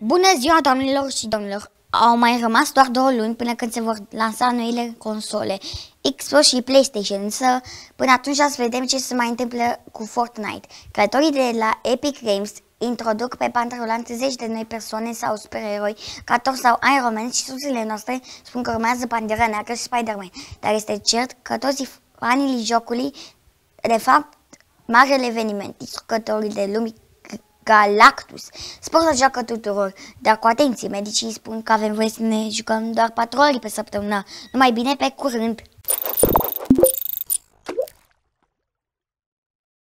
Bună ziua, doamnelor și domnilor! Au mai rămas doar două luni până când se vor lansa noile console, Xbox și PlayStation, însă până atunci să vedem ce se mai întâmplă cu Fortnite. Creatorii de la Epic Games introduc pe pantă rulantă zeci de noi persoane sau supereroi, ca Thor sau Iron Man și sursele noastre spun că urmează Pantera Neagră și Spider-Man, dar este cert că toți fanii jocului, de fapt, marele eveniment, jucătorii de lumii Galactus. Spor să joacă tuturor, dar cu atenție, medicii spun că avem voie să ne jucăm doar patru ori pe săptămână. Numai bine pe curând!